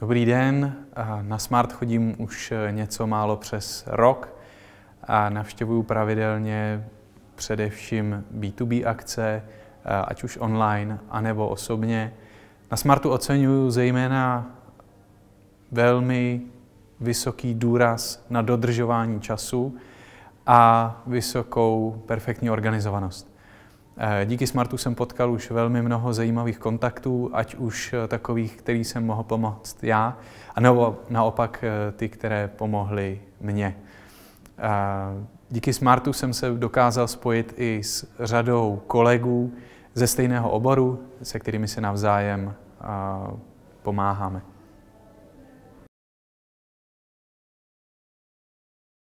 Dobrý den, na Smart chodím už eh, něco málo přes rok a navštěvuju pravidelně především B2B akce, eh, ať už online, anebo osobně. Na Smartu oceňuju zejména velmi vysoký důraz na dodržování času a vysokou perfektní organizovanost. Eh, díky Smartu jsem potkal už velmi mnoho zajímavých kontaktů, ať už eh, takových, který jsem mohl pomoct já, anebo naopak eh, ty, které pomohly mně. Díky Smartu jsem se dokázal spojit i s řadou kolegů ze stejného oboru, se kterými se navzájem pomáháme.